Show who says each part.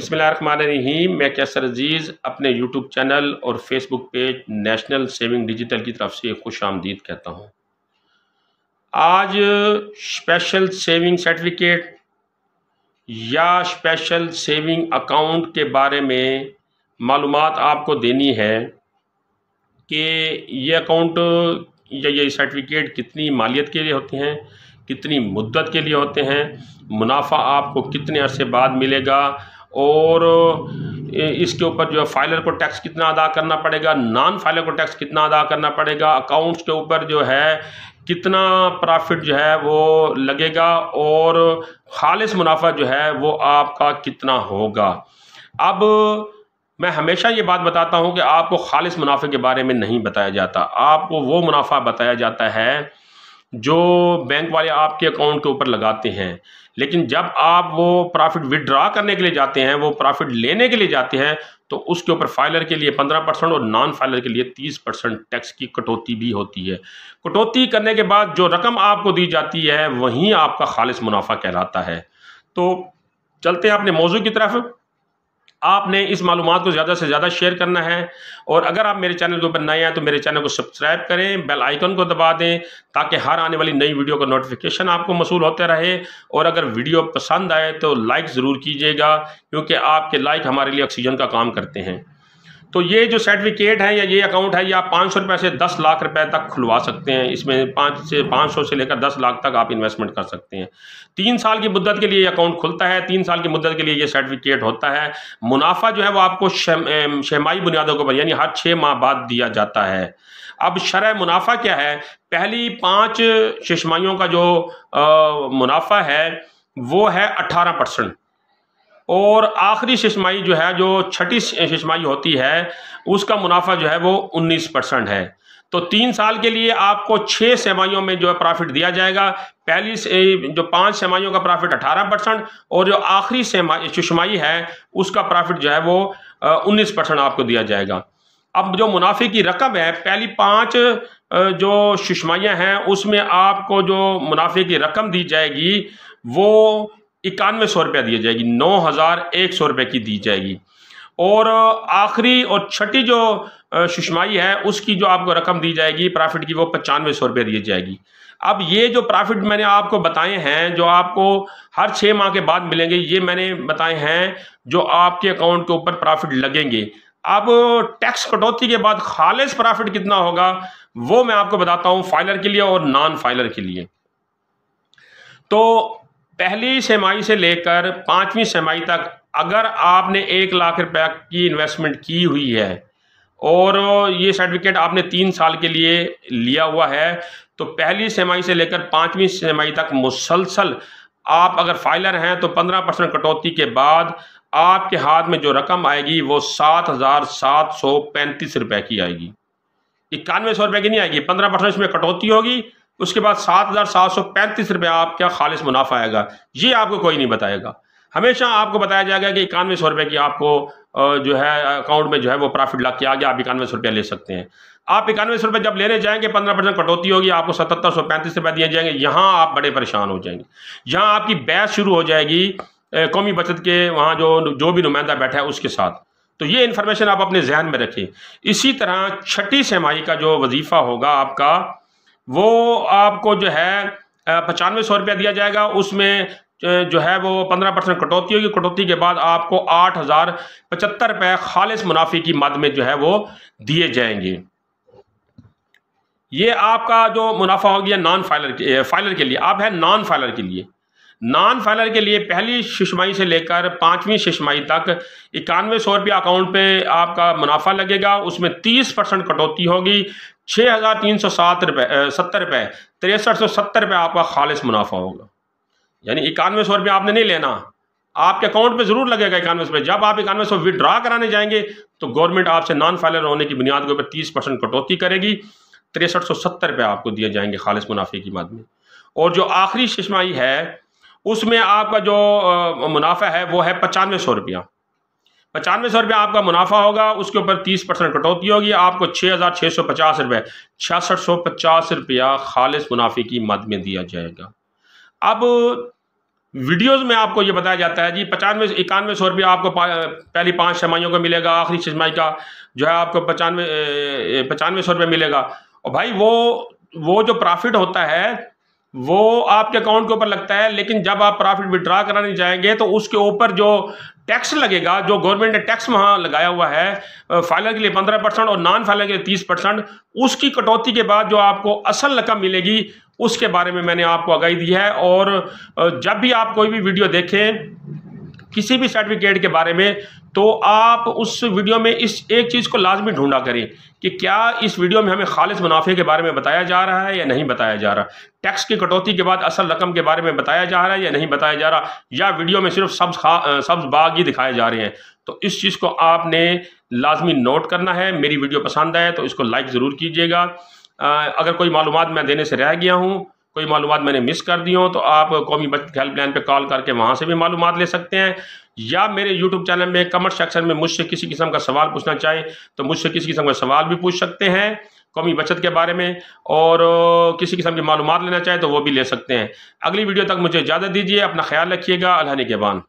Speaker 1: बिसमीम मैं कैसर अजीज़ अपने यूट्यूब चैनल और Facebook page National Saving Digital की तरफ से खुश आमदीद कहता हूँ आज स्पेशल सेविंग सर्टिफिकेट या स्पेशल सेविंग अकाउंट के बारे में मालूम आपको देनी है कि ये अकाउंट या ये सर्टिफिकेट कितनी मालियत के लिए होते हैं कितनी मुद्दत के लिए होते हैं मुनाफा आपको कितने अरसे बाद मिलेगा और इसके ऊपर जो है फाइलर को टैक्स कितना अदा करना पड़ेगा नॉन फाइलर को टैक्स कितना अदा करना पड़ेगा अकाउंट्स के ऊपर जो है कितना प्रॉफिट जो है वो लगेगा और खालिश मुनाफा जो है वो आपका कितना होगा अब मैं हमेशा ये बात बताता हूँ कि आपको खालिश मुनाफे के बारे में नहीं बताया जाता आपको वो मुनाफा बताया जाता है जो बैंक वाले आपके अकाउंट के ऊपर लगाते हैं लेकिन जब आप वो प्रॉफिट विदड्रा करने के लिए जाते हैं वो प्रॉफिट लेने के लिए जाते हैं तो उसके ऊपर फाइलर के लिए पंद्रह परसेंट और नॉन फाइलर के लिए तीस परसेंट टैक्स की कटौती भी होती है कटौती करने के बाद जो रकम आपको दी जाती है वहीं आपका खालिश मुनाफा कहलाता है तो चलते हैं अपने मौजू की तरफ आपने इस मालूम को ज़्यादा से ज़्यादा शेयर करना है और अगर आप मेरे चैनल के ऊपर नए हैं तो मेरे चैनल को सब्सक्राइब करें बेल आइकन को दबा दें ताकि हर आने वाली नई वीडियो का नोटिफिकेशन आपको मसूल होते रहे और अगर वीडियो पसंद आए तो लाइक ज़रूर कीजिएगा क्योंकि आपके लाइक हमारे लिए ऑक्सीजन का काम करते हैं तो ये जो सर्टिफिकेट है या ये अकाउंट है ये आप पाँच सौ रुपये से दस लाख रुपए तक खुलवा सकते हैं इसमें पाँच से पाँच सौ से लेकर दस लाख तक आप इन्वेस्टमेंट कर सकते हैं तीन साल की मुद्दत के लिए अकाउंट खुलता है तीन साल की मुद्दत के लिए ये सर्टिफिकेट होता है मुनाफा जो है वो आपको शहमाही बुनियादों के ऊपर यानी हर छः माह बाद दिया जाता है अब शरह मुनाफा क्या है पहली पाँच शशमाइयों का जो आ, मुनाफा है वो है अट्ठारह परसेंट और आखिरी शिशमाई जो है जो छठी शिशमाई होती है उसका मुनाफा जो है वो 19 परसेंट है तो तीन साल के लिए आपको छः सेमाइयों में जो है प्रॉफिट दिया जाएगा पहली से जो पांच सेमाइयों का प्रॉफिट 18 परसेंट और जो आखिरी शिशमाई है उसका प्रॉफिट जो है वो 19 परसेंट आपको दिया जाएगा अब जो मुनाफे की रकम है पहली पांच जो शिशमाइयाँ हैं उसमें आपको जो मुनाफे की रकम दी जाएगी वो इक्यानवे सौ रुपया दी जाएगी नौ हज़ार एक सौ रुपये की दी जाएगी और आखिरी और छठी जो सुषमाई है उसकी जो आपको रकम दी जाएगी प्रॉफिट की वो पचानवे सौ रुपये दी जाएगी अब ये जो प्रॉफिट मैंने आपको बताए हैं जो आपको हर छः माह के बाद मिलेंगे ये मैंने बताए हैं जो आपके अकाउंट के ऊपर प्रॉफिट लगेंगे अब टैक्स कटौती के बाद खालिश प्रॉफिट कितना होगा वो मैं आपको बताता हूँ फाइलर के लिए और नॉन फाइलर के लिए तो पहली सेमाई से लेकर पांचवी सेमाई तक अगर आपने एक लाख रुपये की इन्वेस्टमेंट की हुई है और ये सर्टिफिकेट आपने तीन साल के लिए लिया हुआ है तो पहली सेमाई से लेकर पाँचवीं सेमाई तक मुसलसल आप अगर फाइलर हैं तो पंद्रह परसेंट कटौती के बाद आपके हाथ में जो रकम आएगी वो सात हज़ार सात सौ पैंतीस रुपये की आएगी इक्यानवे सौ रुपये की नहीं आएगी पंद्रह परसेंट इसमें कटौती होगी उसके बाद सात हज़ार सात सौ पैंतीस रुपया आपका खालिश मुनाफा आएगा ये आपको कोई नहीं बताएगा हमेशा आपको बताया जाएगा कि इक्यानवे सौ रुपये की आपको जो है अकाउंट में जो है वो प्रॉफिट लग के गया आप इक्यानवे सौ रुपया ले सकते हैं आप इक्यानवे सौ रुपये जब लेने जाएंगे पंद्रह परसेंट कटौती होगी आपको सतहत्तर सौ पैंतीस रुपये दिए जाएंगे यहाँ आप बड़े परेशान हो जाएंगे यहाँ आपकी बहस शुरू हो जाएगी कौमी बचत के वहाँ जो जो भी नुमाइंदा बैठा है उसके साथ तो ये इन्फॉर्मेशन आप अपने जहन में रखें इसी तरह छठी सहमाही का जो वजीफ़ा होगा आपका वो आपको जो है पचानवे सौ रुपया दिया जाएगा उसमें जो है वो पंद्रह परसेंट कटौती होगी कटौती के बाद आपको आठ हज़ार पचहत्तर रुपये खालिश मुनाफे की मद में जो है वो दिए जाएंगे ये आपका जो मुनाफा हो गया नॉन फाइलर के फाइलर के लिए आप है नॉन फाइलर के लिए नॉन फाइलर के लिए पहली शिशमाही से लेकर पाँचवीं शिशमाही तक इक्यानवे सौ रुपया अकाउंट पे आपका मुनाफा लगेगा उसमें तीस परसेंट कटौती होगी छः हज़ार तीन सौ सात रुपये सत्तर रुपये तिरसठ सौ सत्तर रुपये आपका खालिश मुनाफा होगा यानी इक्यानवे सौ रुपये आपने नहीं लेना आपके अकाउंट पे ज़रूर लगेगा इक्यानवे सौ जब आप इक्यानवे सौ विदड्रा कराने जाएंगे तो गवर्नमेंट आपसे नॉन फाइलर होने की बुनियाद के ऊपर तीस परसेंट कटौती करेगी तिरसठ सौ सत्तर रुपये आपको दिए जाएंगे खालिश मुनाफे की मद में और जो आखिरी शिशमाई है उसमें आपका जो मुनाफा है वो है पचानवे सौ रुपया पचानवे सौ रुपया आपका मुनाफा होगा उसके ऊपर तीस परसेंट कटौती होगी आपको छः हज़ार छः सौ पचास रुपये छियासठ सौ पचास रुपया खालिस मुनाफे की मद में दिया जाएगा अब वीडियोस में आपको ये बताया जाता है जी पचानवे इक्यानवे सौ रुपया आपको पहली पांच छमाइयों का मिलेगा आखिरी छमाई का जो है आपको पचानवे पचानवे सौ रुपये मिलेगा और भाई वो वो जो प्रॉफिट होता है वो आपके अकाउंट के ऊपर लगता है लेकिन जब आप प्रॉफिट विड्रा कराने जाएंगे तो उसके ऊपर जो टैक्स लगेगा जो गवर्नमेंट ने टैक्स वहाँ लगाया हुआ है फाइलर के लिए पंद्रह परसेंट और नॉन फाइलर के लिए तीस परसेंट उसकी कटौती के बाद जो आपको असल रकम मिलेगी उसके बारे में मैंने आपको आगाही दी है और जब भी आप कोई भी वीडियो देखें किसी भी सर्टिफिकेट के बारे में तो आप उस वीडियो में इस एक चीज़ को लाजमी ढूंढा करें कि क्या इस वीडियो में हमें खालिश मुनाफे के बारे में बताया जा रहा है या नहीं बताया जा रहा टैक्स की कटौती के बाद असल रकम के बारे में बताया जा रहा है या नहीं बताया जा रहा या वीडियो में सिर्फ सब्ज सब्ज बाग ही दिखाए जा रहे हैं तो इस चीज़ को आपने लाजमी नोट करना है मेरी वीडियो पसंद आए तो इसको लाइक ज़रूर कीजिएगा अगर कोई मालूम मैं देने से रह गया हूँ कोई मालूम मैंने मिस कर दी हो तो आप कौमी बचत हेल्पलाइन पर कॉल करके वहाँ से भी मालूम ले सकते हैं या मेरे यूट्यूब चैनल में कमेंट सेक्शन में मुझसे किसी किस्म का सवाल पूछना चाहें तो मुझसे किसी किस्म का सवाल भी पूछ सकते हैं कौमी बचत के बारे में और किसी किस्म की मालूम लेना चाहें तो वो भी ले सकते हैं अगली वीडियो तक मुझे इजाज़त दीजिए अपना ख्याल रखिएगा अल्लाह के बान